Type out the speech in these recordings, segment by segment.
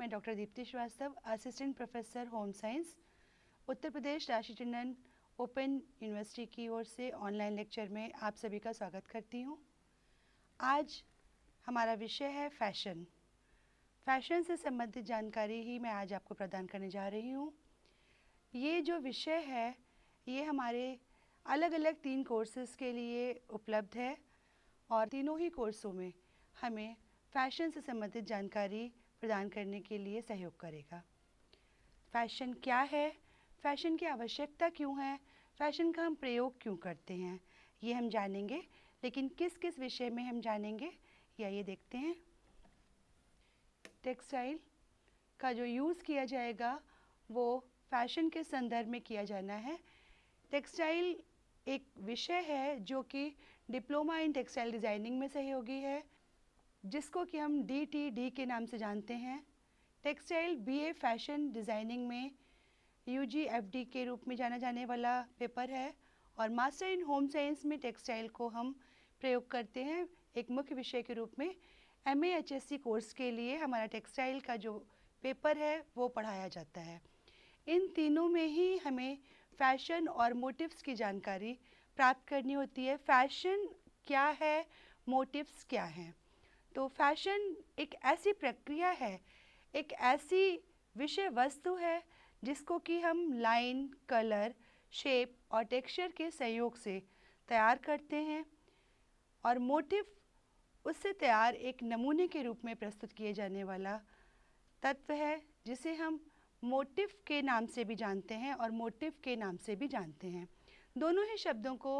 मैं doctor Deepti Srivastava assistant professor home science Uttar Pradesh Rashi Tandon open university की ओर से ऑनलाइन लेक्चर में आप सभी का स्वागत करती हूँ आज हमारा विषय है फैशन फैशन से संबंधित जानकारी ही मैं आज आपको प्रदान करने जा रही हूँ ये जो विषय है ये हमारे अलग अलग तीन कोर्सेज़ के लिए उपलब्ध है और तीनों ही कोर्सों में हमें फैशन से संबंधित जानकारी प्रदान करने के लिए सहयोग करेगा फैशन क्या है फैशन की आवश्यकता क्यों है फैशन का हम प्रयोग क्यों करते हैं ये हम जानेंगे लेकिन किस किस विषय में हम जानेंगे या ये देखते हैं टेक्सटाइल का जो यूज़ किया जाएगा वो फैशन के संदर्भ में किया जाना है टेक्सटाइल एक विषय है जो कि डिप्लोमा इन टेक्सटाइल डिज़ाइनिंग में सहयोगी है जिसको कि हम डी टी डी के नाम से जानते हैं टेक्सटाइल बीए फैशन डिज़ाइनिंग में यूजीएफडी के रूप में जाना जाने वाला पेपर है और मास्टर इन होम साइंस में टेक्सटाइल को हम प्रयोग करते हैं एक मुख्य विषय के रूप में एम कोर्स के लिए हमारा टेक्सटाइल का जो पेपर है वो पढ़ाया जाता है इन तीनों में ही हमें फैशन और मोटिव्स की जानकारी प्राप्त करनी होती है फैशन क्या है मोटिव्स क्या हैं तो फैशन एक ऐसी प्रक्रिया है एक ऐसी विषय वस्तु है जिसको कि हम लाइन कलर शेप और टेक्सचर के सहयोग से तैयार करते हैं और मोटिव उससे तैयार एक नमूने के रूप में प्रस्तुत किए जाने वाला तत्व है जिसे हम मोटिव के नाम से भी जानते हैं और मोटिव के नाम से भी जानते हैं दोनों ही शब्दों को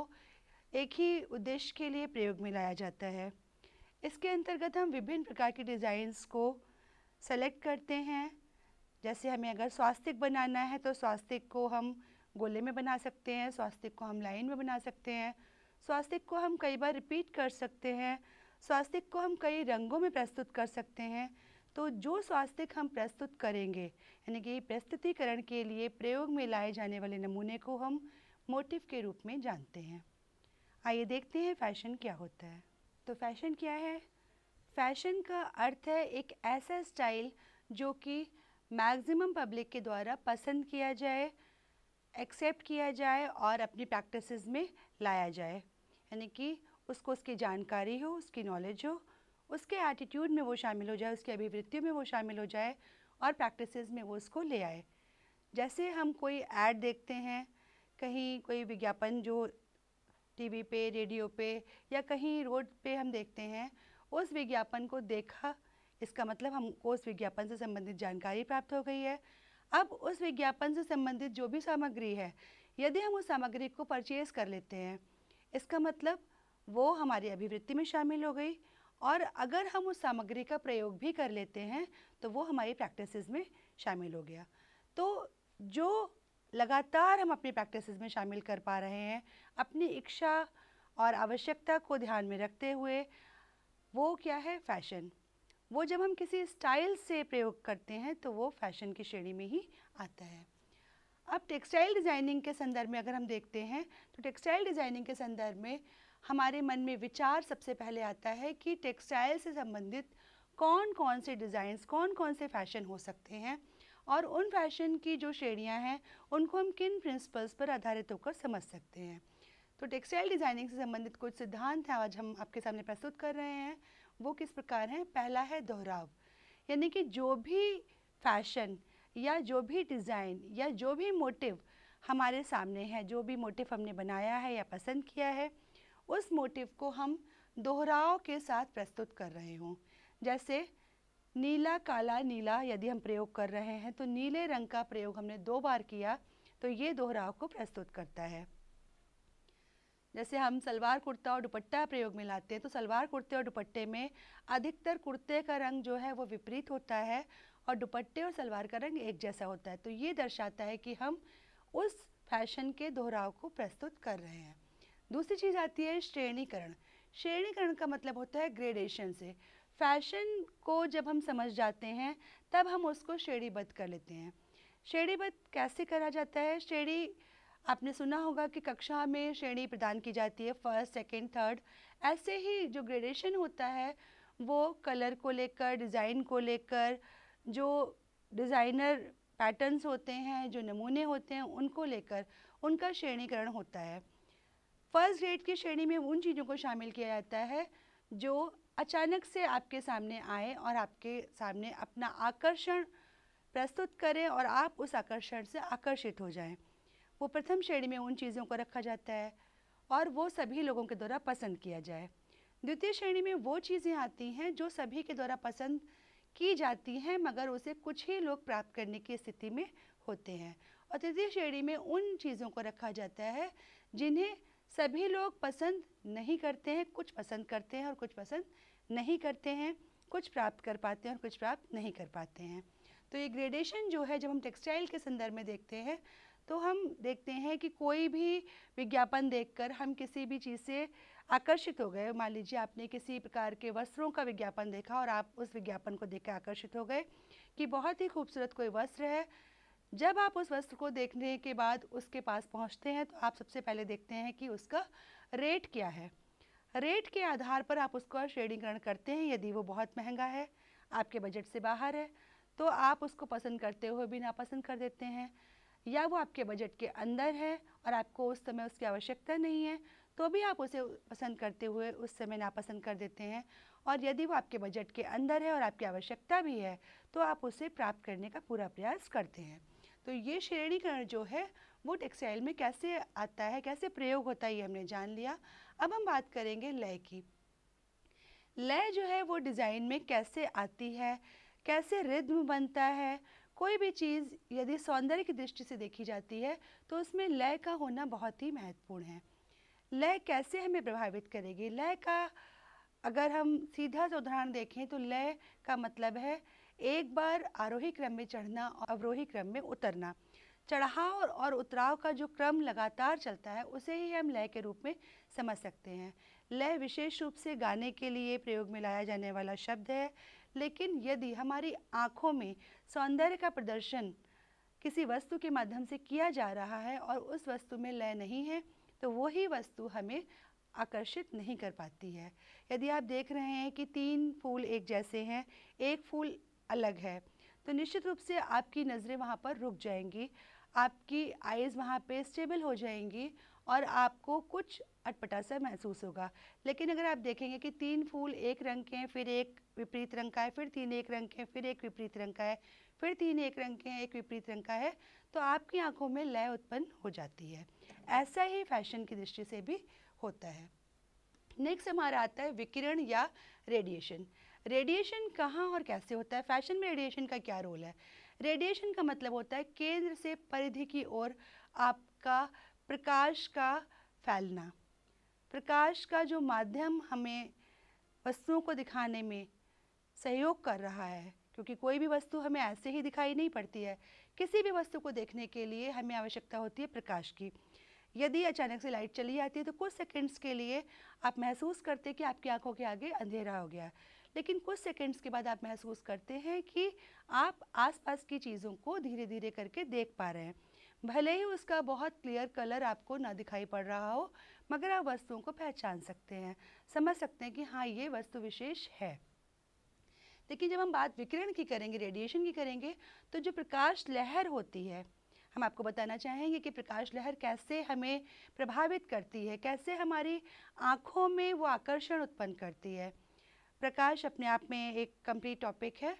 एक ही उद्देश्य के लिए प्रयोग में लाया जाता है इसके अंतर्गत हम विभिन्न प्रकार के डिज़ाइंस को सेलेक्ट करते हैं जैसे हमें अगर स्वास्तिक बनाना है तो स्वास्तिक को हम गोले में बना सकते हैं स्वास्तिक को हम लाइन में बना सकते हैं स्वास्तिक को हम कई बार रिपीट कर सकते हैं स्वास्तिक को हम कई रंगों में प्रस्तुत कर सकते हैं तो जो स्वास्तिक हम प्रस्तुत करेंगे यानी कि प्रस्तुतिकरण के लिए प्रयोग में लाए जाने वाले नमूने को हम मोटिव के रूप में जानते हैं आइए देखते हैं फैशन क्या होता है तो फैशन क्या है फैशन का अर्थ है एक ऐसा स्टाइल जो कि मैक्सिमम पब्लिक के द्वारा पसंद किया जाए एक्सेप्ट किया जाए और अपनी प्रैक्टिसेस में लाया जाए यानी कि उसको उसकी जानकारी हो उसकी नॉलेज हो उसके एटीट्यूड में वो शामिल हो जाए उसकी अभिवृत्तियों में वो शामिल हो जाए और प्रैक्टिसेस में वो उसको ले आए जैसे हम कोई ऐड देखते हैं कहीं कोई विज्ञापन जो टीवी पे रेडियो पे या कहीं रोड पे हम देखते हैं उस विज्ञापन को देखा इसका मतलब हमको उस विज्ञापन से संबंधित जानकारी प्राप्त हो गई है अब उस विज्ञापन से संबंधित जो भी सामग्री है यदि हम उस सामग्री को परचेज कर लेते हैं इसका मतलब वो हमारी अभिवृत्ति में शामिल हो गई और अगर हम उस सामग्री का प्रयोग भी कर लेते हैं तो वो हमारी प्रैक्टिसेस में शामिल हो गया तो जो लगातार हम अपने प्रैक्टिसेस में शामिल कर पा रहे हैं अपनी इच्छा और आवश्यकता को ध्यान में रखते हुए वो क्या है फैशन वो जब हम किसी स्टाइल से प्रयोग करते हैं तो वो फैशन की श्रेणी में ही आता है अब टेक्सटाइल डिज़ाइनिंग के संदर्भ में अगर हम देखते हैं तो टेक्सटाइल डिज़ाइनिंग के संदर्भ में हमारे मन में विचार सबसे पहले आता है कि टेक्सटाइल से संबंधित कौन कौन से डिज़ाइंस कौन कौन से फैशन हो सकते हैं और उन फैशन की जो श्रेणियाँ हैं उनको हम किन प्रिंसिपल्स पर आधारित होकर समझ सकते हैं तो टेक्सटाइल डिज़ाइनिंग से संबंधित कुछ सिद्धांत हैं आज हम आपके सामने प्रस्तुत कर रहे हैं वो किस प्रकार हैं पहला है दोहराव यानी कि जो भी फैशन या जो भी डिज़ाइन या जो भी मोटिव हमारे सामने है जो भी मोटिव हमने बनाया है या पसंद किया है उस मोटिव को हम दोहराव के साथ प्रस्तुत कर रहे हों जैसे नीला काला नीला यदि हम प्रयोग कर रहे हैं तो नीले रंग का प्रयोग हमने दो बार किया तो ये दोहराव को प्रस्तुत करता है जैसे हम सलवार कुर्ता और दुपट्टा प्रयोग में लाते हैं तो सलवार कुर्ते और दुपट्टे में अधिकतर कुर्ते का रंग जो है वो विपरीत होता है और दुपट्टे और सलवार का रंग एक जैसा होता है तो ये दर्शाता है कि हम उस फैशन के दोहराव को प्रस्तुत कर रहे हैं दूसरी चीज़ आती है श्रेणीकरण श्रेणीकरण का मतलब होता है ग्रेडेशन से फैशन को जब हम समझ जाते हैं तब हम उसको श्रेणीबद्ध कर लेते हैं श्रेणीबद्ध कैसे करा जाता है श्रेणी आपने सुना होगा कि कक्षा में श्रेणी प्रदान की जाती है फर्स्ट सेकंड, थर्ड ऐसे ही जो ग्रेडेशन होता है वो कलर को लेकर डिज़ाइन को लेकर जो डिज़ाइनर पैटर्न्स होते हैं जो नमूने होते हैं उनको लेकर उनका श्रेणीकरण होता है फर्स्ट ग्रेड की श्रेणी में उन चीज़ों को शामिल किया जाता है जो अचानक से आपके सामने आए और आपके सामने अपना आकर्षण प्रस्तुत करें और आप उस आकर्षण से आकर्षित हो जाएं। वो प्रथम श्रेणी में उन चीज़ों को रखा जाता है और वो सभी लोगों के द्वारा पसंद किया जाए द्वितीय श्रेणी में वो चीज़ें आती हैं जो सभी के द्वारा पसंद की जाती हैं मगर उसे कुछ ही लोग प्राप्त करने की स्थिति में होते हैं और तृतीय श्रेणी में उन चीज़ों को रखा जाता है जिन्हें सभी लोग पसंद नहीं करते हैं कुछ पसंद करते हैं और कुछ पसंद नहीं करते हैं कुछ प्राप्त कर पाते हैं और कुछ प्राप्त नहीं कर पाते हैं तो ये ग्रेडेशन जो है जब हम टेक्सटाइल के संदर्भ में देखते हैं तो हम देखते हैं कि कोई भी विज्ञापन देखकर हम किसी भी चीज़ से आकर्षित हो गए मान लीजिए आपने किसी प्रकार के वस्त्रों का विज्ञापन देखा और आप उस विज्ञापन को देख आकर्षित हो गए कि बहुत ही खूबसूरत कोई वस्त्र है जब आप उस वस्त्र को देखने के बाद उसके पास पहुंचते हैं तो आप सबसे पहले देखते हैं कि उसका रेट क्या है रेट के आधार पर आप उसका श्रेणीकरण करते हैं यदि वो बहुत महंगा है आपके बजट से बाहर है तो आप उसको पसंद करते हुए भी नापसंद कर देते हैं या वो आपके बजट के अंदर है और आपको उस समय उसकी आवश्यकता नहीं है तो भी आप उसे पसंद करते हुए उस समय नापसंद कर देते हैं और यदि वो आपके बजट के अंदर है और आपकी आवश्यकता भी है तो आप उसे प्राप्त करने का पूरा प्रयास करते हैं तो ये श्रेणीकरण जो है वो टेक्सटाइल में कैसे आता है कैसे प्रयोग होता है ये हमने जान लिया अब हम बात करेंगे लय की लय जो है वो डिज़ाइन में कैसे आती है कैसे रिद्म बनता है कोई भी चीज़ यदि सौंदर्य की दृष्टि से देखी जाती है तो उसमें लय का होना बहुत ही महत्वपूर्ण है लय कैसे हमें प्रभावित करेगी लय का अगर हम सीधा सा उदाहरण देखें तो लय का मतलब है एक बार आरोही क्रम में चढ़ना और अवरोही क्रम में उतरना चढ़ाव और उतराव का जो क्रम लगातार चलता है उसे ही हम लय के रूप में समझ सकते हैं लय विशेष रूप से गाने के लिए प्रयोग में लाया जाने वाला शब्द है लेकिन यदि हमारी आँखों में सौंदर्य का प्रदर्शन किसी वस्तु के माध्यम से किया जा रहा है और उस वस्तु में लय नहीं है तो वही वस्तु हमें आकर्षित नहीं कर पाती है यदि आप देख रहे हैं कि तीन फूल एक जैसे हैं एक फूल अलग है तो निश्चित रूप से आपकी नज़रें वहाँ पर रुक जाएंगी आपकी आइज़ वहाँ पे स्टेबल हो जाएंगी और आपको कुछ अटपटा सा महसूस होगा लेकिन अगर आप देखेंगे कि तीन फूल एक रंग के हैं फिर एक विपरीत रंग का है फिर तीन एक रंग के हैं फिर एक विपरीत रंग का है फिर तीन एक रंग के हैं एक विपरीत रंग का है तो आपकी आंखों में लय उत्पन्न हो जाती है ऐसा ही फैशन की दृष्टि से भी होता है नेक्स्ट हमारा आता है विकिरण या रेडिएशन रेडिएशन कहाँ और कैसे होता है फैशन में रेडिएशन का क्या रोल है रेडिएशन का मतलब होता है केंद्र से परिधि की ओर आपका प्रकाश का फैलना प्रकाश का जो माध्यम हमें वस्तुओं को दिखाने में सहयोग कर रहा है क्योंकि कोई भी वस्तु हमें ऐसे ही दिखाई नहीं पड़ती है किसी भी वस्तु को देखने के लिए हमें आवश्यकता होती है प्रकाश की यदि अचानक से लाइट चली जाती है तो कुछ सेकंड्स के लिए आप महसूस करते हैं कि आपकी आंखों के आगे अंधेरा हो गया लेकिन कुछ सेकेंड्स के बाद आप महसूस करते हैं कि आप आसपास की चीज़ों को धीरे धीरे करके देख पा रहे हैं भले ही उसका बहुत क्लियर कलर आपको ना दिखाई पड़ रहा हो मगर आप वस्तुओं को पहचान सकते हैं समझ सकते हैं कि हाँ ये वस्तु विशेष है लेकिन जब हम बात विकिरण की करेंगे रेडिएशन की करेंगे तो जो प्रकाश लहर होती है हम आपको बताना चाहेंगे कि प्रकाश लहर कैसे हमें प्रभावित करती है कैसे हमारी आँखों में वो आकर्षण उत्पन्न करती है प्रकाश अपने आप में एक कंप्लीट टॉपिक है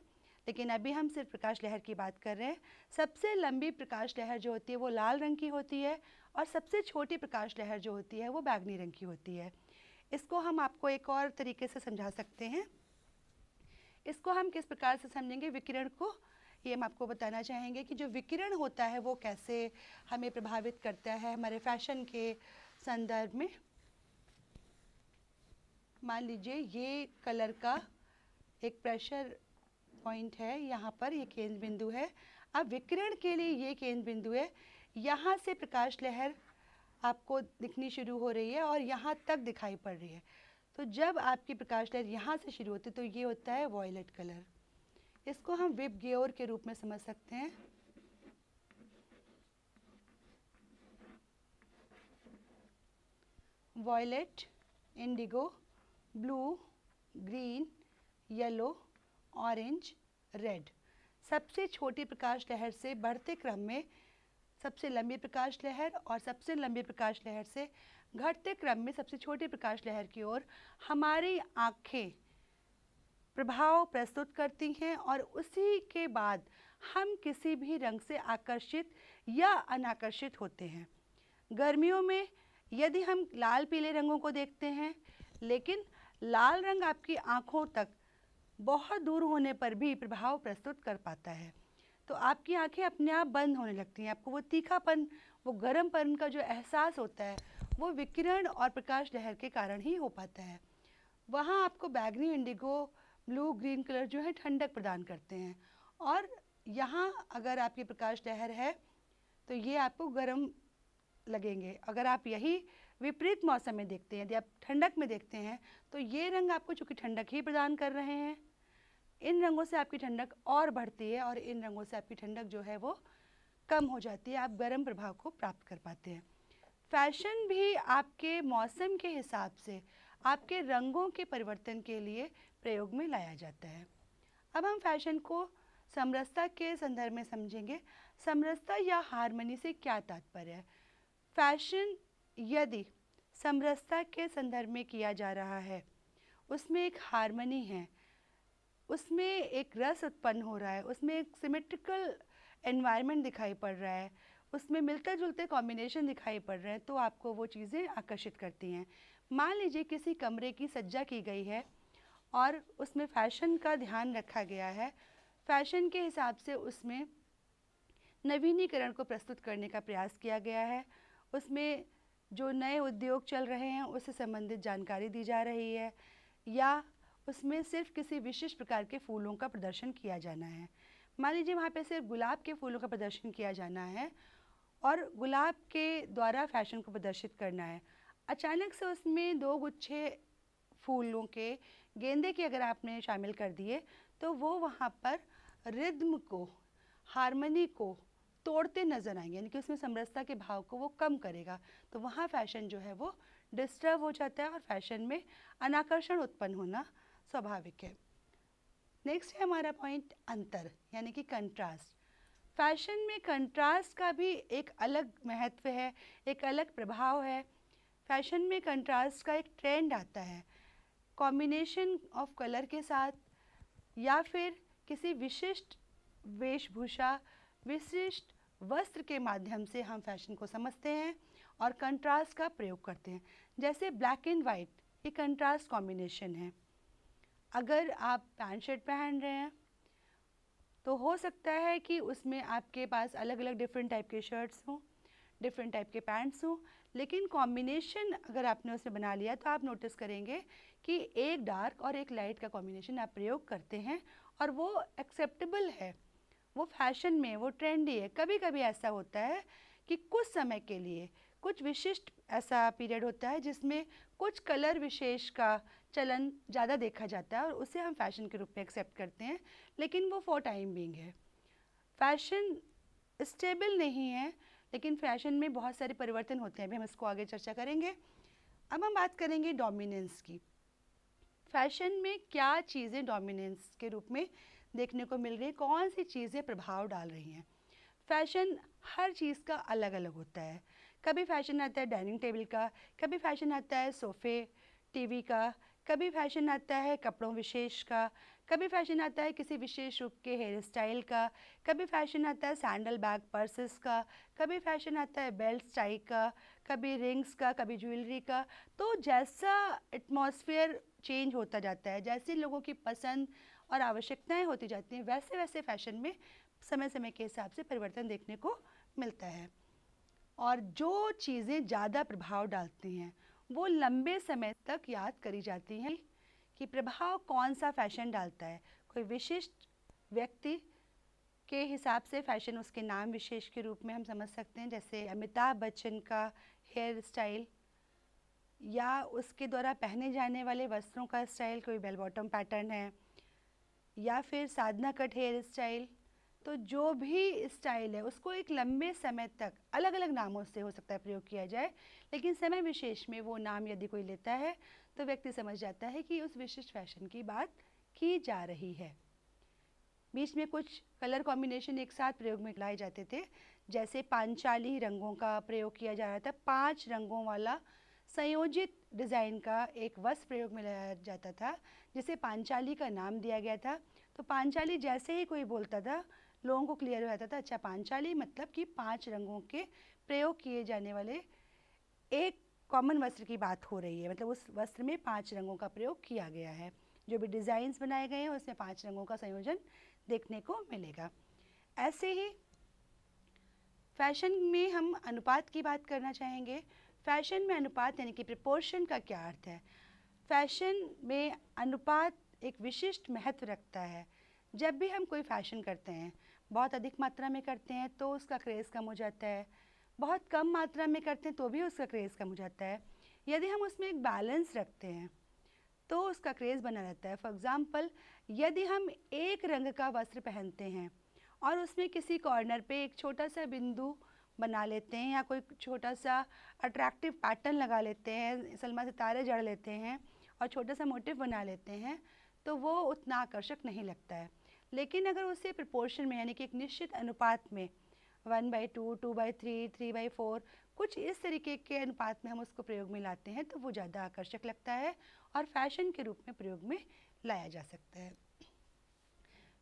लेकिन अभी हम सिर्फ प्रकाश लहर की बात कर रहे हैं सबसे लंबी प्रकाश लहर जो होती है वो लाल रंग की होती है और सबसे छोटी प्रकाश लहर जो होती है वो बैगनी रंग की होती है इसको हम आपको एक और तरीके से समझा सकते हैं इसको हम किस प्रकार से समझेंगे विकिरण को ये हम आपको बताना चाहेंगे कि जो विकिरण होता है वो कैसे हमें प्रभावित करता है हमारे फैशन के संदर्भ में मान लीजिए ये कलर का एक प्रेशर पॉइंट है यहाँ पर ये केंद्र बिंदु है अब विकिरण के लिए ये केंद्र बिंदु है यहाँ से प्रकाश लहर आपको दिखनी शुरू हो रही है और यहाँ तक दिखाई पड़ रही है तो जब आपकी प्रकाश लहर यहाँ से शुरू होती है तो ये होता है वॉयलेट कलर इसको हम विप गेयर के रूप में समझ सकते हैं violet indigo blue green yellow orange red सबसे छोटी प्रकाश लहर से बढ़ते क्रम में सबसे लंबी प्रकाश लहर और सबसे लंबी प्रकाश लहर से घटते क्रम में सबसे छोटी प्रकाश लहर की ओर हमारी आँखें प्रभाव प्रस्तुत करती हैं और उसी के बाद हम किसी भी रंग से आकर्षित या अनाकर्षित होते हैं गर्मियों में यदि हम लाल पीले रंगों को देखते हैं लेकिन लाल रंग आपकी आँखों तक बहुत दूर होने पर भी प्रभाव प्रस्तुत कर पाता है तो आपकी आंखें अपने आप बंद होने लगती हैं आपको वो तीखापन वो गर्मपन का जो एहसास होता है वो विकिरण और प्रकाश लहर के कारण ही हो पाता है वहाँ आपको बैगनी इंडिगो ब्लू ग्रीन कलर जो है ठंडक प्रदान करते हैं और यहाँ अगर आपकी प्रकाश लहर है तो ये आपको गर्म लगेंगे अगर आप यही विपरीत मौसम में देखते हैं यदि आप ठंडक में देखते हैं तो ये रंग आपको चूँकि ठंडक ही प्रदान कर रहे हैं इन रंगों से आपकी ठंडक और बढ़ती है और इन रंगों से आपकी ठंडक जो है वो कम हो जाती है आप गर्म प्रभाव को प्राप्त कर पाते हैं फैशन भी आपके मौसम के हिसाब से आपके रंगों के परिवर्तन के लिए प्रयोग में लाया जाता है अब हम फैशन को समरसता के संदर्भ में समझेंगे समरसता या हारमोनी से क्या तात्पर्य है फैशन यदि समरसता के संदर्भ में किया जा रहा है उसमें एक हारमनी है उसमें एक रस उत्पन्न हो रहा है उसमें एक सिमेट्रिकल एनवायरनमेंट दिखाई पड़ रहा है उसमें मिलते जुलते कॉम्बिनेशन दिखाई पड़ रहे हैं तो आपको वो चीज़ें आकर्षित करती हैं मान लीजिए किसी कमरे की सज्जा की गई है और उसमें फैशन का ध्यान रखा गया है फैशन के हिसाब से उसमें नवीनीकरण को प्रस्तुत करने का प्रयास किया गया है उसमें जो नए उद्योग चल रहे हैं उससे संबंधित जानकारी दी जा रही है या उसमें सिर्फ किसी विशेष प्रकार के फूलों का प्रदर्शन किया जाना है मान लीजिए वहाँ पे सिर्फ गुलाब के फूलों का प्रदर्शन किया जाना है और गुलाब के द्वारा फैशन को प्रदर्शित करना है अचानक से उसमें दो गुच्छे फूलों के गेंदे के अगर आपने शामिल कर दिए तो वो वहाँ पर रिद्म को हारमनी को तोड़ते नज़र आएंगे यानी कि उसमें समरसता के भाव को वो कम करेगा तो वहाँ फैशन जो है वो डिस्टर्ब हो जाता है और फैशन में अनाकर्षण उत्पन्न होना स्वाभाविक है नेक्स्ट है हमारा पॉइंट अंतर यानी कि कंट्रास्ट फैशन में कंट्रास्ट का भी एक अलग महत्व है एक अलग प्रभाव है फैशन में कंट्रास्ट का एक ट्रेंड आता है कॉम्बिनेशन ऑफ कलर के साथ या फिर किसी विशिष्ट वेशभूषा विशिष्ट वस्त्र के माध्यम से हम फैशन को समझते हैं और कंट्रास्ट का प्रयोग करते हैं जैसे ब्लैक एंड वाइट ये कंट्रास्ट कॉम्बिनेशन है अगर आप पैंट शर्ट पहन रहे हैं तो हो सकता है कि उसमें आपके पास अलग अलग डिफरेंट टाइप के शर्ट्स हों डिफरेंट टाइप के पैंट्स हों लेकिन कॉम्बिनेशन अगर आपने उसमें बना लिया तो आप नोटिस करेंगे कि एक डार्क और एक लाइट का कॉम्बिनेशन आप प्रयोग करते हैं और वो एक्सेप्टेबल है वो फैशन में वो ट्रेंडी है कभी कभी ऐसा होता है कि कुछ समय के लिए कुछ विशिष्ट ऐसा पीरियड होता है जिसमें कुछ कलर विशेष का चलन ज़्यादा देखा जाता है और उसे हम फैशन के रूप में एक्सेप्ट करते हैं लेकिन वो फॉर टाइम बिंग है फैशन स्टेबल नहीं है लेकिन फैशन में बहुत सारे परिवर्तन होते हैं अभी हम इसको आगे चर्चा करेंगे अब हम बात करेंगे डोमिनेंस की फैशन में क्या चीज़ें डोमिनेंस के रूप में देखने को मिल रही है कौन सी चीज़ें प्रभाव डाल रही हैं फैशन हर चीज़ का अलग अलग होता है कभी फैशन आता है डाइनिंग टेबल का कभी फैशन आता है सोफ़े टीवी का कभी फैशन आता है कपड़ों विशेष का कभी फैशन आता है किसी विशेष रूप के हेयर स्टाइल का कभी फैशन आता है सैंडल बैग पर्सेस का कभी फैशन आता है बेल्ट टाई का कभी रिंग्स का कभी ज्वेलरी का तो जैसा एटमॉस्फेयर चेंज होता जाता है जैसे लोगों की पसंद और आवश्यकताएं होती जाती हैं वैसे वैसे फैशन में समय समय के हिसाब से परिवर्तन देखने को मिलता है और जो चीज़ें ज़्यादा प्रभाव डालती हैं वो लंबे समय तक याद करी जाती हैं कि प्रभाव कौन सा फैशन डालता है कोई विशिष्ट व्यक्ति के हिसाब से फैशन उसके नाम विशेष के रूप में हम समझ सकते हैं जैसे अमिताभ बच्चन का हेयर स्टाइल या उसके द्वारा पहने जाने वाले वस्त्रों का स्टाइल कोई बेल बॉटम पैटर्न है या फिर साधना कट हेयर स्टाइल तो जो भी स्टाइल है उसको एक लंबे समय तक अलग अलग नामों से हो सकता है प्रयोग किया जाए लेकिन समय विशेष में वो नाम यदि कोई लेता है तो व्यक्ति समझ जाता है कि उस विशिष्ट फैशन की बात की जा रही है बीच में कुछ कलर कॉम्बिनेशन एक साथ प्रयोग में लाए जाते थे जैसे पांचाली रंगों का प्रयोग किया जा रहा था पांच रंगों वाला संयोजित डिज़ाइन का एक वस्त्र प्रयोग में लाया जाता था जिसे पांचाली का नाम दिया गया था तो पांचाली जैसे ही कोई बोलता था लोगों को क्लियर हो जाता था अच्छा पांचाली मतलब कि पांच रंगों के प्रयोग किए जाने वाले एक कॉमन वस्त्र की बात हो रही है मतलब उस वस्त्र में पांच रंगों का प्रयोग किया गया है जो भी डिज़ाइंस बनाए गए हैं उसमें पाँच रंगों का संयोजन देखने को मिलेगा ऐसे ही फैशन में हम अनुपात की बात करना चाहेंगे फैशन में अनुपात यानी कि प्रपोर्शन का क्या अर्थ है फैशन में अनुपात एक विशिष्ट महत्व रखता है जब भी हम कोई फैशन करते हैं बहुत अधिक मात्रा में करते हैं तो उसका क्रेज़ कम हो जाता है बहुत कम मात्रा में करते हैं तो भी उसका क्रेज़ कम हो जाता है यदि हम उसमें एक बैलेंस रखते हैं तो उसका क्रेज़ बना रहता है फॉर एग्ज़ाम्पल यदि हम एक रंग का वस्त्र पहनते हैं और उसमें किसी कॉर्नर पे एक छोटा सा बिंदु बना लेते हैं या कोई छोटा सा अट्रैक्टिव पैटर्न लगा लेते हैं सलमा सितारे जड़ लेते हैं और छोटा सा मोटिव बना लेते हैं तो वो उतना आकर्षक नहीं लगता है लेकिन अगर उसे प्रपोर्शन में यानी कि एक निश्चित अनुपात में one by two two by three three by four कुछ इस तरीके के अनुपात में हम उसको प्रयोग में लाते हैं तो वो ज़्यादा आकर्षक लगता है और फैशन के रूप में प्रयोग में लाया जा सकता है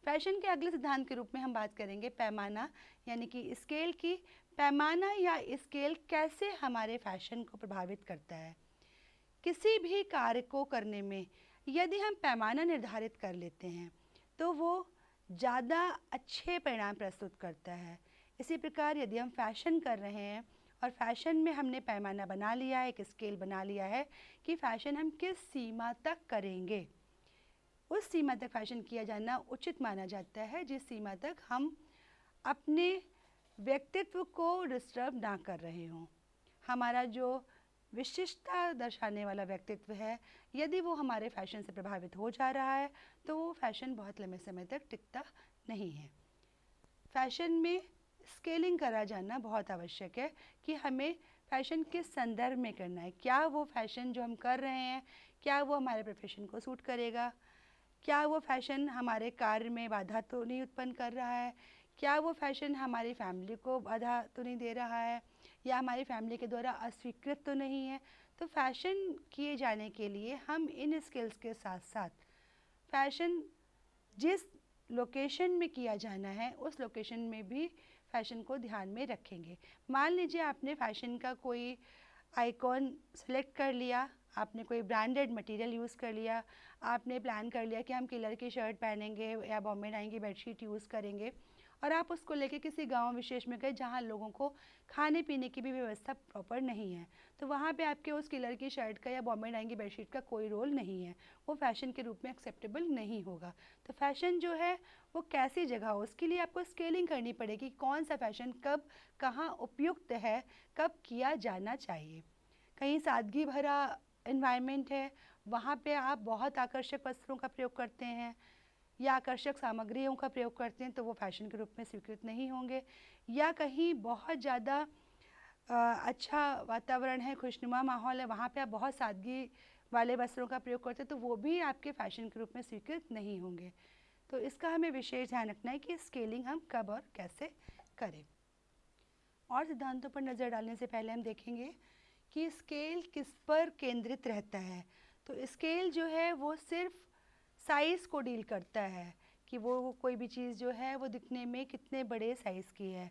फैशन के अगले सिद्धांत के रूप में हम बात करेंगे पैमाना यानी कि स्केल की पैमाना या स्केल कैसे हमारे फैशन को प्रभावित करता है किसी भी कार्य को करने में यदि हम पैमाना निर्धारित कर लेते हैं तो वो ज़्यादा अच्छे परिणाम प्रस्तुत करता है इसी प्रकार यदि हम फैशन कर रहे हैं और फैशन में हमने पैमाना बना लिया है एक स्केल बना लिया है कि फैशन हम किस सीमा तक करेंगे उस सीमा तक फैशन किया जाना उचित माना जाता है जिस सीमा तक हम अपने व्यक्तित्व को डिस्टर्ब ना कर रहे हों हमारा जो विशिष्टता दर्शाने वाला व्यक्तित्व है यदि वो हमारे फैशन से प्रभावित हो जा रहा है तो वो फैशन बहुत लंबे समय तक टिकता नहीं है फैशन में स्केलिंग करा जाना बहुत आवश्यक है कि हमें फैशन किस संदर्भ में करना है क्या वो फैशन जो हम कर रहे हैं क्या वो हमारे प्रोफेशन को सूट करेगा क्या वो फैशन हमारे कार्य में बाधा तो नहीं उत्पन्न कर रहा है क्या वो फैशन हमारी फैमिली को बाधा तो नहीं दे रहा है या हमारी फैमिली के द्वारा अस्वीकृत तो नहीं है तो फैशन किए जाने के लिए हम इन स्किल्स के साथ साथ फैशन जिस लोकेशन में किया जाना है उस लोकेशन में भी फैशन को ध्यान में रखेंगे मान लीजिए आपने फैशन का कोई आइकॉन सेलेक्ट कर लिया आपने कोई ब्रांडेड मटेरियल यूज़ कर लिया आपने प्लान कर लिया कि हम किलर की शर्ट पहनेंगे या बॉम्बे डाइंग की बेडशीट यूज़ करेंगे और आप उसको लेके किसी गांव विशेष में गए जहां लोगों को खाने पीने की भी व्यवस्था प्रॉपर नहीं है तो वहां पे आपके उस किलर की शर्ट का या बॉम्बे डाइंगी बेडशीट का कोई रोल नहीं है वो फैशन के रूप में एक्सेप्टेबल नहीं होगा तो फैशन जो है वो कैसी जगह हो उसके लिए आपको स्केलिंग करनी पड़ेगी कौन सा फैशन कब कहाँ उपयुक्त है कब किया जाना चाहिए कहीं सादगी भरा इन्वायरमेंट है वहाँ पे आप बहुत आकर्षक वस्त्रों का प्रयोग करते हैं या आकर्षक सामग्रियों का प्रयोग करते हैं तो वो फैशन के रूप में स्वीकृत नहीं होंगे या कहीं बहुत ज़्यादा अच्छा वातावरण है खुशनुमा माहौल है वहाँ पे आप बहुत सादगी वाले वस्त्रों का प्रयोग करते हैं तो वो भी आपके फैशन के रूप में स्वीकृत नहीं होंगे तो इसका हमें विशेष ध्यान रखना है कि स्केलिंग हम कब और कैसे करें और सिद्धांतों पर नज़र डालने से पहले हम देखेंगे कि स्केल किस पर केंद्रित रहता है तो स्केल जो है वो सिर्फ साइज़ को डील करता है कि वो कोई भी चीज़ जो है वो दिखने में कितने बड़े साइज़ की है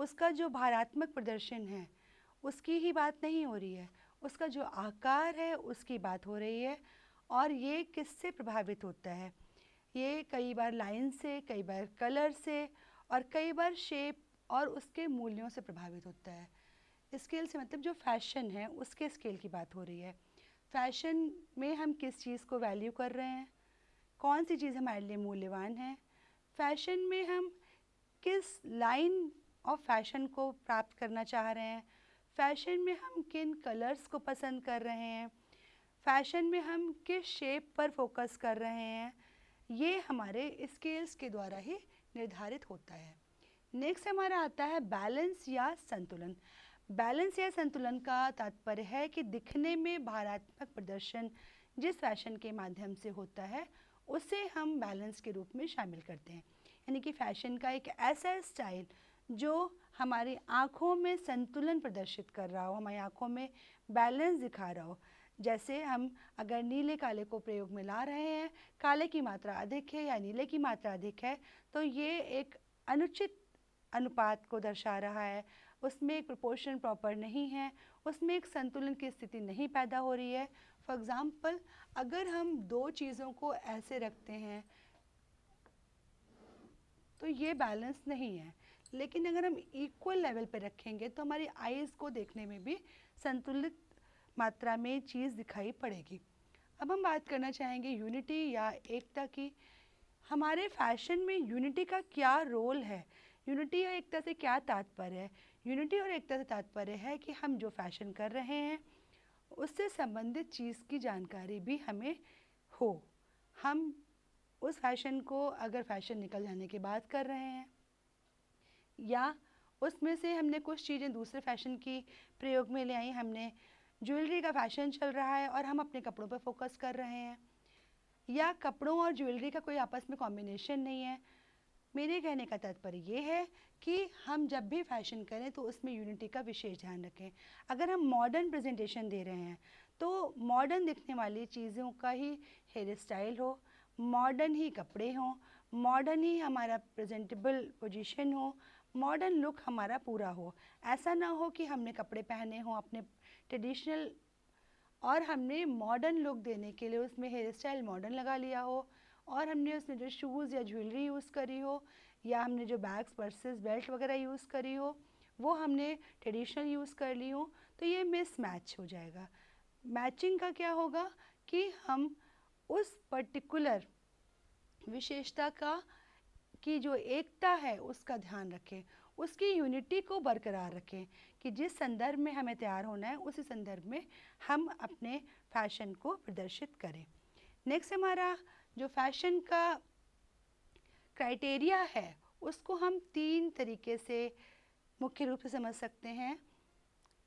उसका जो भारात्मक प्रदर्शन है उसकी ही बात नहीं हो रही है उसका जो आकार है उसकी बात हो रही है और ये किससे प्रभावित होता है ये कई बार लाइन से कई बार कलर से और कई बार शेप और उसके मूल्यों से प्रभावित होता है स्केल से मतलब जो फैशन है उसके स्केल की बात हो रही है फैशन में हम किस चीज़ को वैल्यू कर रहे हैं कौन सी चीज़ हमारे लिए मूल्यवान है फैशन में हम किस लाइन ऑफ फैशन को प्राप्त करना चाह रहे हैं फैशन में हम किन कलर्स को पसंद कर रहे हैं फैशन में हम किस शेप पर फोकस कर रहे हैं ये हमारे स्केल्स के द्वारा ही निर्धारित होता है नेक्स्ट हमारा आता है बैलेंस या संतुलन बैलेंस या संतुलन का तात्पर्य है कि दिखने में भारात्मक प्रदर्शन जिस फैशन के माध्यम से होता है उसे हम बैलेंस के रूप में शामिल करते हैं यानी कि फैशन का एक ऐसा स्टाइल जो हमारी आँखों में संतुलन प्रदर्शित कर रहा हो हमारी आँखों में बैलेंस दिखा रहा हो जैसे हम अगर नीले काले को प्रयोग में ला रहे हैं काले की मात्रा अधिक है या नीले की मात्रा अधिक है तो ये एक अनुचित अनुपात को दर्शा रहा है उसमें एक प्रोपोर्शन प्रॉपर नहीं है उसमें एक संतुलन की स्थिति नहीं पैदा हो रही है फॉर एग्ज़ाम्पल अगर हम दो चीज़ों को ऐसे रखते हैं तो ये बैलेंस नहीं है लेकिन अगर हम इक्वल लेवल पर रखेंगे तो हमारी आइज़ को देखने में भी संतुलित मात्रा में चीज़ दिखाई पड़ेगी अब हम बात करना चाहेंगे यूनिटी या एकता की हमारे फैशन में यूनिटी का क्या रोल है यूनिटी या एकता से क्या तात्पर्य है यूनिटी और एकता से तात्पर्य है कि हम जो फैशन कर रहे हैं उससे संबंधित चीज़ की जानकारी भी हमें हो हम उस फैशन को अगर फैशन निकल जाने की बात कर रहे हैं या उसमें से हमने कुछ चीज़ें दूसरे फैशन की प्रयोग में ले आई हमने ज्वेलरी का फैशन चल रहा है और हम अपने कपड़ों पर फोकस कर रहे हैं या कपड़ों और ज्वेलरी का कोई आपस में कॉम्बिनेशन नहीं है मेरे कहने का तात्पर्य ये है कि हम जब भी फैशन करें तो उसमें यूनिटी का विशेष ध्यान रखें अगर हम मॉडर्न प्रेजेंटेशन दे रहे हैं तो मॉडर्न दिखने वाली चीज़ों का ही हेयर स्टाइल हो मॉडर्न ही कपड़े हों मॉडर्न ही हमारा प्रेजेंटेबल पोजीशन हो मॉडर्न लुक हमारा पूरा हो ऐसा ना हो कि हमने कपड़े पहने हों अपने ट्रेडिशनल और हमने मॉडर्न लुक देने के लिए उसमें हेयर स्टाइल मॉडर्न लगा लिया हो और हमने उसमें जो शूज़ या ज्वेलरी यूज़ करी हो या हमने जो बैग्स पर्सेस बेल्ट वगैरह यूज़ करी हो वो हमने ट्रेडिशनल यूज़ कर ली हो तो ये मिस मैच हो जाएगा मैचिंग का क्या होगा कि हम उस पर्टिकुलर विशेषता का की जो एकता है उसका ध्यान रखें उसकी यूनिटी को बरकरार रखें कि जिस संदर्भ में हमें तैयार होना है उसी संदर्भ में हम अपने फैशन को प्रदर्शित करें नेक्स्ट हमारा जो फैशन का क्राइटेरिया है उसको हम तीन तरीके से मुख्य रूप से समझ सकते हैं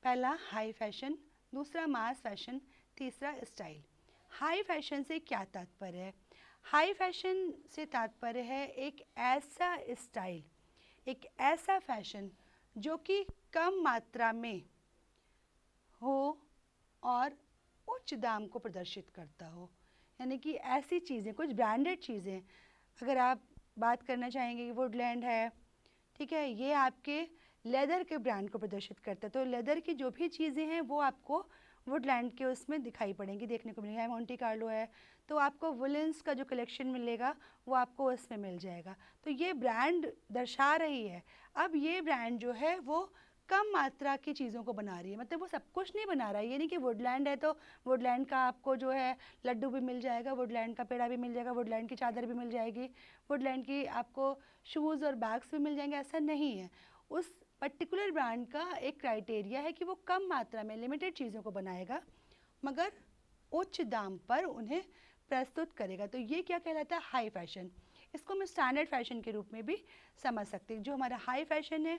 पहला हाई फैशन दूसरा मास फैशन तीसरा स्टाइल हाई फैशन से क्या तात्पर्य है हाई फैशन से तात्पर्य है एक ऐसा स्टाइल एक ऐसा फैशन जो कि कम मात्रा में हो और उच्च दाम को प्रदर्शित करता हो यानी कि ऐसी चीज़ें कुछ ब्रांडेड चीज़ें अगर आप बात करना चाहेंगे कि वुडलैंड है ठीक है ये आपके लेदर के ब्रांड को प्रदर्शित करता है तो लेदर की जो भी चीज़ें हैं वो आपको वुडलैंड के उसमें दिखाई पड़ेंगी देखने को मिलेगा मोन्टी कार्लो है तो आपको वुलेंस का जो कलेक्शन मिलेगा वो आपको उसमें मिल जाएगा तो ये ब्रांड दर्शा रही है अब ये ब्रांड जो है वो कम मात्रा की चीज़ों को बना रही है मतलब वो सब कुछ नहीं बना रहा है ये नहीं कि वुडलैंड है तो वुडलैंड का आपको जो है लड्डू भी मिल जाएगा वुडलैंड का पेड़ा भी मिल जाएगा वुडलैंड की चादर भी मिल जाएगी वुडलैंड की आपको शूज़ और बैग्स भी मिल जाएंगे ऐसा नहीं है उस पर्टिकुलर ब्रांड का एक क्राइटेरिया है कि वो कम मात्रा में लिमिटेड चीज़ों को बनाएगा मगर उच्च दाम पर उन्हें प्रस्तुत करेगा तो ये क्या कहलाता है हाई फैशन इसको हम स्टैंडर्ड फैशन के रूप में भी समझ सकते हैं जो हमारा हाई फैशन है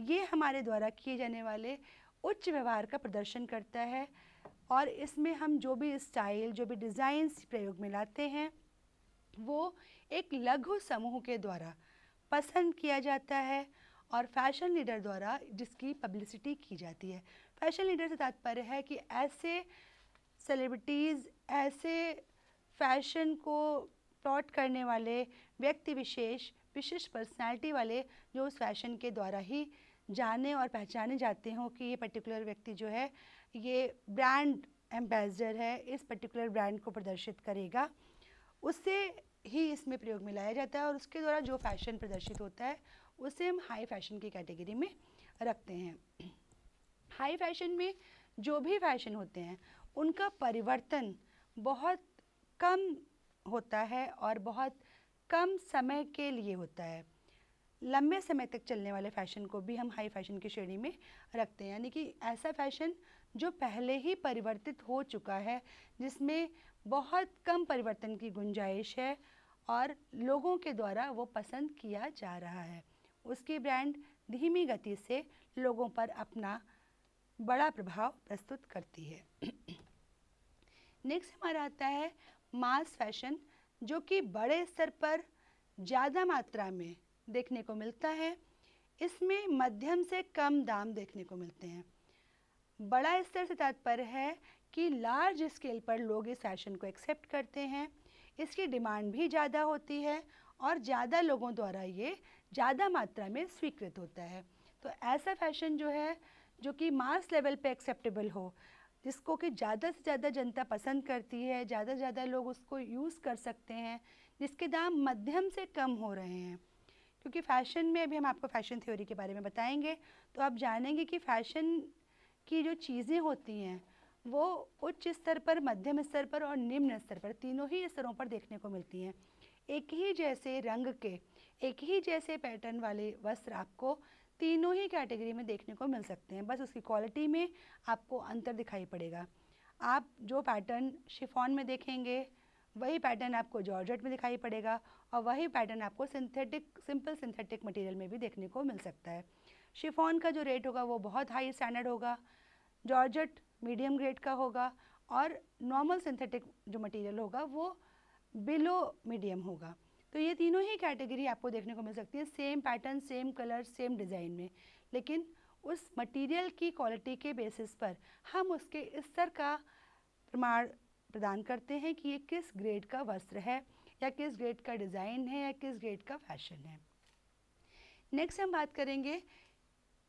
ये हमारे द्वारा किए जाने वाले उच्च व्यवहार का प्रदर्शन करता है और इसमें हम जो भी स्टाइल जो भी डिज़ाइंस प्रयोग में लाते हैं वो एक लघु समूह के द्वारा पसंद किया जाता है और फैशन लीडर द्वारा जिसकी पब्लिसिटी की जाती है फैशन लीडर से तात्पर्य है कि ऐसे सेलिब्रिटीज़ ऐसे फैशन को प्लॉट करने वाले व्यक्ति विशेष विशिष्ट पर्सनैलिटी वाले जो उस फैशन के द्वारा ही जाने और पहचाने जाते हों कि ये पर्टिकुलर व्यक्ति जो है ये ब्रांड एम्बेसडर है इस पर्टिकुलर ब्रांड को प्रदर्शित करेगा उससे ही इसमें प्रयोग में लाया जाता है और उसके द्वारा जो फैशन प्रदर्शित होता है उसे हम हाई फैशन की कैटेगरी में रखते हैं हाई फैशन में जो भी फैशन होते हैं उनका परिवर्तन बहुत कम होता है और बहुत कम समय के लिए होता है लंबे समय तक चलने वाले फैशन को भी हम हाई फैशन की श्रेणी में रखते हैं यानी कि ऐसा फैशन जो पहले ही परिवर्तित हो चुका है जिसमें बहुत कम परिवर्तन की गुंजाइश है और लोगों के द्वारा वो पसंद किया जा रहा है उसकी ब्रांड धीमी गति से लोगों पर अपना बड़ा प्रभाव प्रस्तुत करती है नेक्स्ट हमारा आता है मास फैशन जो कि बड़े स्तर पर ज़्यादा मात्रा में देखने को मिलता है इसमें मध्यम से कम दाम देखने को मिलते हैं बड़ा स्तर से तात्पर्य है कि लार्ज स्केल पर लोग इस फैशन को एक्सेप्ट करते हैं इसकी डिमांड भी ज़्यादा होती है और ज़्यादा लोगों द्वारा ये ज़्यादा मात्रा में स्वीकृत होता है तो ऐसा फैशन जो है जो कि मास लेवल पे एक्सेप्टेबल हो जिसको कि ज़्यादा से ज़्यादा जनता पसंद करती है ज़्यादा से ज़्यादा लोग उसको यूज़ कर सकते हैं जिसके दाम मध्यम से कम हो रहे हैं क्योंकि फ़ैशन में अभी हम आपको फ़ैशन थ्योरी के बारे में बताएंगे तो आप जानेंगे कि फ़ैशन की जो चीज़ें होती हैं वो उच्च स्तर पर मध्यम स्तर पर और निम्न स्तर पर तीनों ही स्तरों पर देखने को मिलती हैं एक ही जैसे रंग के एक ही जैसे पैटर्न वाले वस्त्र आपको तीनों ही कैटेगरी में देखने को मिल सकते हैं बस उसकी क्वालिटी में आपको अंतर दिखाई पड़ेगा आप जो पैटर्न शिफॉन में देखेंगे वही पैटर्न आपको जॉर्जेट में दिखाई पड़ेगा और वही पैटर्न आपको सिंथेटिक सिंपल सिंथेटिक मटेरियल में भी देखने को मिल सकता है शिफॉन का जो रेट होगा वो बहुत हाई स्टैंडर्ड होगा जॉर्जेट मीडियम ग्रेड का होगा और नॉर्मल सिंथेटिक जो मटेरियल होगा वो बिलो मीडियम होगा तो ये तीनों ही कैटेगरी आपको देखने को मिल सकती है same pattern same colour same design में लेकिन उस मटेरियल की क्वालिटी के बेसिस पर हम उसके स्तर का प्रमाण प्रदान करते हैं कि ये किस ग्रेड का वस्त्र है या किस ग्रेड का डिज़ाइन है या किस ग्रेड का फैशन है नेक्स्ट हम बात करेंगे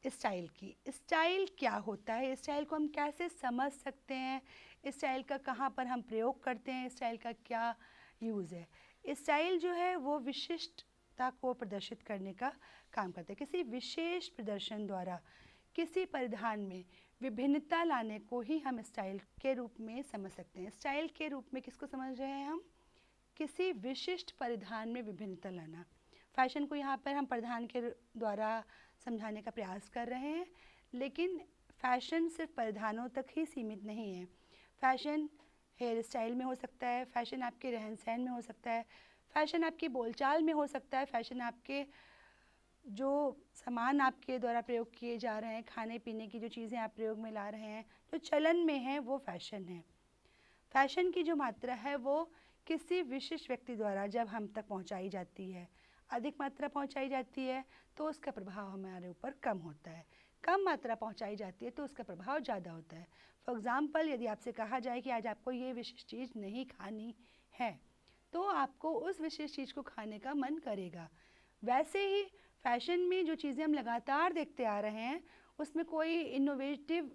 स्टाइल की स्टाइल क्या होता है स्टाइल को हम कैसे समझ सकते हैं स्टाइल का कहाँ पर हम प्रयोग करते हैं स्टाइल का क्या यूज़ है स्टाइल जो है वो विशिष्टता को प्रदर्शित करने का काम करता है किसी विशेष प्रदर्शन द्वारा किसी परिधान में विभिन्नता लाने को ही हम स्टाइल के रूप में समझ सकते हैं स्टाइल के रूप में किसको समझ रहे हैं हम किसी विशिष्ट परिधान में विभिन्नता लाना फैशन को यहाँ पर हम परिधान के द्वारा समझाने का प्रयास कर रहे हैं लेकिन फैशन सिर्फ परिधानों तक ही सीमित नहीं है फैशन हेयर स्टाइल में हो सकता है फैशन आपके रहन सहन में हो सकता है फैशन आपकी बोलचाल में हो सकता है फैशन आपके जो सामान आपके द्वारा प्रयोग किए जा रहे हैं खाने पीने की जो चीज़ें आप प्रयोग में ला रहे हैं जो चलन में है वो फैशन है फैशन की जो मात्रा है वो किसी विशिष्ट व्यक्ति द्वारा जब हम तक पहुंचाई जाती है अधिक मात्रा पहुंचाई जाती है तो उसका प्रभाव हमारे ऊपर कम होता है कम मात्रा पहुंचाई जाती है तो उसका प्रभाव ज़्यादा होता है फॉर एग्ज़ाम्पल यदि आपसे कहा जाए कि आज आपको ये विशेष चीज़ नहीं खानी है तो आपको उस विशेष चीज़ को खाने का मन करेगा वैसे ही फैशन में जो चीज़ें हम लगातार देखते आ रहे हैं उसमें कोई इनोवेटिव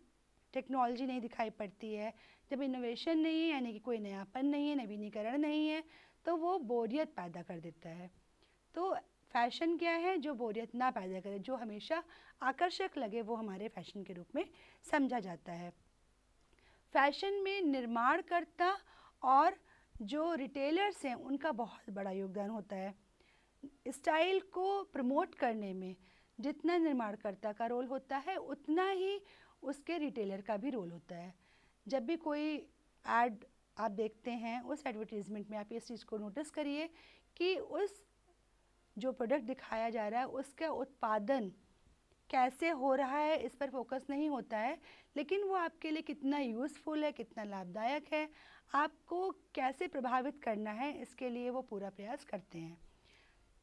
टेक्नोलॉजी नहीं दिखाई पड़ती है जब इनोवेशन नहीं है यानी कि कोई नयापन नहीं है नवीनीकरण नहीं है तो वो बोरियत पैदा कर देता है तो फैशन क्या है जो बोरियत ना पैदा करे जो हमेशा आकर्षक लगे वो हमारे फैशन के रूप में समझा जाता है फैशन में निर्माणकर्ता और जो रिटेलर्स हैं उनका बहुत बड़ा योगदान होता है स्टाइल को प्रमोट करने में जितना निर्माणकर्ता का रोल होता है उतना ही उसके रिटेलर का भी रोल होता है जब भी कोई एड आप देखते हैं उस एडवर्टीज़मेंट में आप इस चीज़ को नोटिस करिए कि उस जो प्रोडक्ट दिखाया जा रहा है उसका उत्पादन कैसे हो रहा है इस पर फोकस नहीं होता है लेकिन वो आपके लिए कितना यूज़फुल है कितना लाभदायक है आपको कैसे प्रभावित करना है इसके लिए वो पूरा प्रयास करते हैं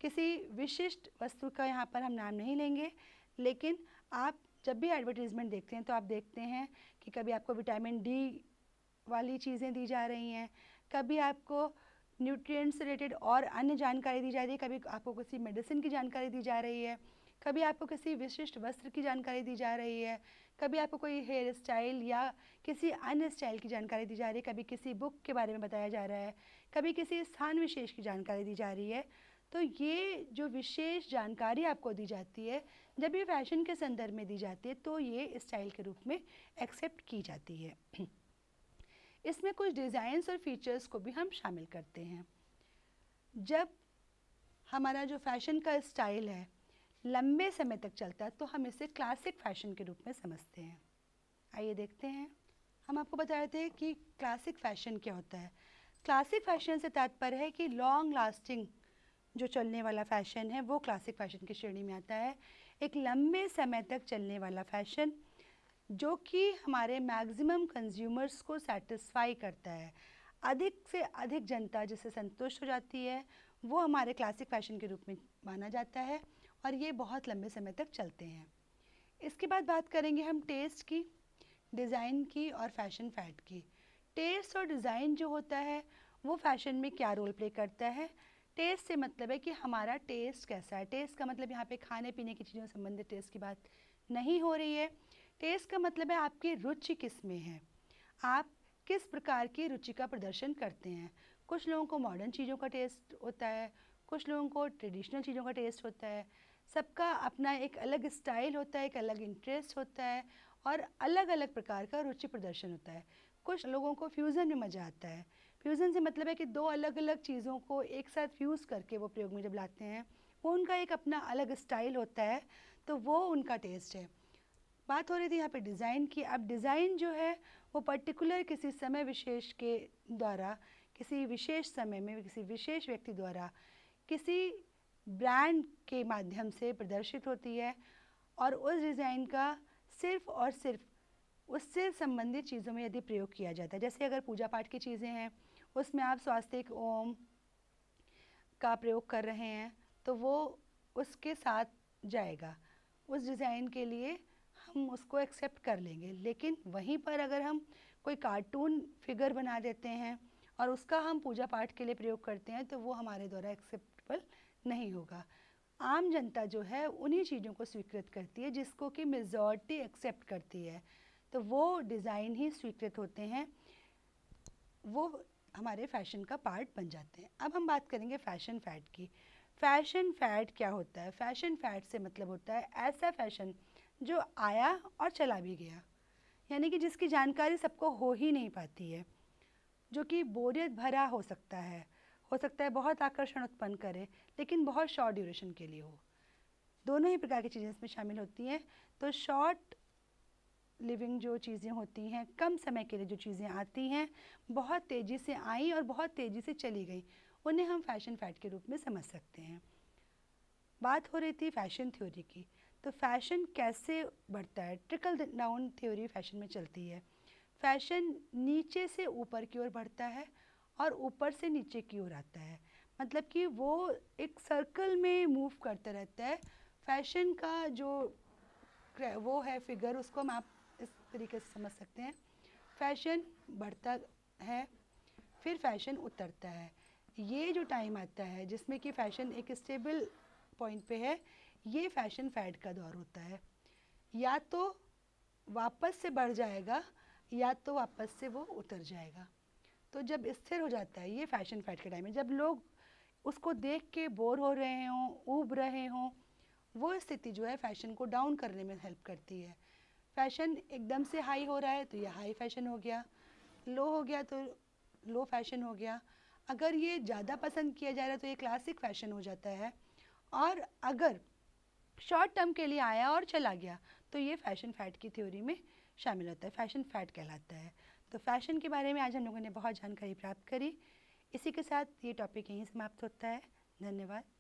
किसी विशिष्ट वस्तु का यहाँ पर हम नाम नहीं लेंगे लेकिन आप जब भी एडवर्टीज़मेंट देखते हैं तो आप देखते हैं कि कभी आपको विटामिन डी वाली चीज़ें दी जा रही हैं कभी आपको न्यूट्रिएंट्स रिलेटेड और अन्य जानकारी दी जा रही है कभी आपको किसी मेडिसिन की जानकारी दी जा रही है कभी आपको किसी विशिष्ट वस्त्र की जानकारी दी जा रही है कभी आपको कोई हेयर स्टाइल या किसी अन्य स्टाइल की जानकारी दी जा रही है कभी किसी बुक के बारे में बताया जा रहा है कभी किसी स्थान विशेष की जानकारी दी जा रही है तो ये जो विशेष जानकारी आपको दी जाती है जब ये फैशन के संदर्भ में दी जाती है तो ये स्टाइल के रूप में एक्सेप्ट की जाती है इसमें कुछ डिज़ाइंस और फीचर्स को भी हम शामिल करते हैं जब हमारा जो फैशन का स्टाइल है लंबे समय तक चलता है तो हम इसे क्लासिक फैशन के रूप में समझते हैं आइए देखते हैं हम आपको बता रहे थे कि क्लासिक फैशन क्या होता है क्लासिक फैशन से तात्पर्य है कि लॉन्ग लास्टिंग जो चलने वाला फैशन है वो क्लासिक फैशन की श्रेणी में आता है एक लंबे समय तक चलने वाला फैशन जो कि हमारे मैक्सिमम कंज्यूमर्स को सेटिस्फाई करता है अधिक से अधिक जनता जिससे संतुष्ट हो जाती है वो हमारे क्लासिक फैशन के रूप में माना जाता है और ये बहुत लंबे समय तक चलते हैं इसके बाद बात करेंगे हम टेस्ट की डिज़ाइन की और फैशन फैट की टेस्ट और डिज़ाइन जो होता है वो फैशन में क्या रोल प्ले करता है टेस्ट से मतलब है कि हमारा टेस्ट कैसा है टेस्ट का मतलब यहाँ पे खाने पीने की चीज़ों संबंधित टेस्ट की बात नहीं हो रही है टेस्ट का मतलब है आपकी रुचि किस में है आप किस प्रकार की रुचि का प्रदर्शन करते हैं कुछ लोगों को मॉडर्न चीज़ों का टेस्ट होता है कुछ लोगों को ट्रेडिशनल चीज़ों का टेस्ट होता है सबका अपना एक अलग स्टाइल होता है एक अलग इंटरेस्ट होता है और अलग अलग प्रकार का रुचि प्रदर्शन होता है कुछ लोगों को फ्यूज़न में मज़ा आता है फ्यूज़न से मतलब है कि दो अलग अलग चीज़ों को एक साथ फ्यूज़ करके वो प्रयोग में जब लाते हैं वो उनका एक अपना अलग स्टाइल होता है तो वो उनका टेस्ट है बात हो रही थी यहाँ पे डिज़ाइन की अब डिज़ाइन जो है वो पर्टिकुलर किसी समय विशेष के द्वारा किसी विशेष समय में किसी विशेष व्यक्ति द्वारा किसी ब्रांड के माध्यम से प्रदर्शित होती है और उस डिज़ाइन का सिर्फ और सिर्फ उससे संबंधित चीज़ों में यदि प्रयोग किया जाता है जैसे अगर पूजा पाठ की चीज़ें हैं उसमें आप स्वास्तिक ओम का प्रयोग कर रहे हैं तो वो उसके साथ जाएगा उस डिज़ाइन के लिए हम उसको एक्सेप्ट कर लेंगे लेकिन वहीं पर अगर हम कोई कार्टून फिगर बना देते हैं और उसका हम पूजा पाठ के लिए प्रयोग करते हैं तो वो हमारे द्वारा एक्सेप्टेबल नहीं होगा आम जनता जो है उन्हीं चीज़ों को स्वीकृत करती है जिसको कि मेजॉरिटी एक्सेप्ट करती है तो वो डिज़ाइन ही स्वीकृत होते हैं वो हमारे फैशन का पार्ट बन जाते हैं अब हम बात करेंगे फैशन फैट की फैशन फैट क्या होता है फैशन फैट से मतलब होता है ऐसा फैशन जो आया और चला भी गया यानी कि जिसकी जानकारी सबको हो ही नहीं पाती है जो कि बोरियत भरा हो सकता है हो सकता है बहुत आकर्षण उत्पन्न करे लेकिन बहुत शॉर्ट ड्यूरेशन के लिए हो दोनों ही प्रकार की चीज़ें इसमें शामिल होती हैं तो शॉर्ट लिविंग जो चीज़ें होती हैं कम समय के लिए जो चीज़ें आती हैं बहुत तेज़ी से आई और बहुत तेज़ी से चली गई उन्हें हम फैशन फैट के रूप में समझ सकते हैं बात हो रही थी फैशन थ्योरी की तो फैशन कैसे बढ़ता है ट्रिकल डाउन थ्योरी फैशन में चलती है फैशन नीचे से ऊपर की ओर बढ़ता है और ऊपर से नीचे की ओर आता है मतलब कि वो एक सर्कल में मूव करता रहता है फैशन का जो वो है फिगर उसको हम आप इस तरीके से समझ सकते हैं फैशन बढ़ता है फिर फैशन उतरता है ये जो टाइम आता है जिसमें कि फैशन एक स्टेबल पॉइंट पे है ये फैशन फैड का दौर होता है या तो वापस से बढ़ जाएगा या तो वापस से वो उतर जाएगा तो जब स्थिर हो जाता है ये फैशन फैट के टाइम में जब लोग उसको देख के बोर हो रहे हों ऊब रहे हों वो स्थिति जो है फैशन को डाउन करने में हेल्प करती है फैशन एकदम से हाई हो रहा है तो ये हाई फैशन हो गया लो हो गया तो लो फैशन हो गया अगर ये ज़्यादा पसंद किया जा रहा है तो ये क्लासिक फैशन हो जाता है और अगर शॉर्ट टर्म के लिए आया और चला गया तो ये फैशन फैट की थ्योरी में शामिल होता है फैशन फैट कहलाता है तो फैशन के बारे में आज हम लोगों ने बहुत जानकारी प्राप्त करी इसी के साथ ये टॉपिक यहीं समाप्त होता है धन्यवाद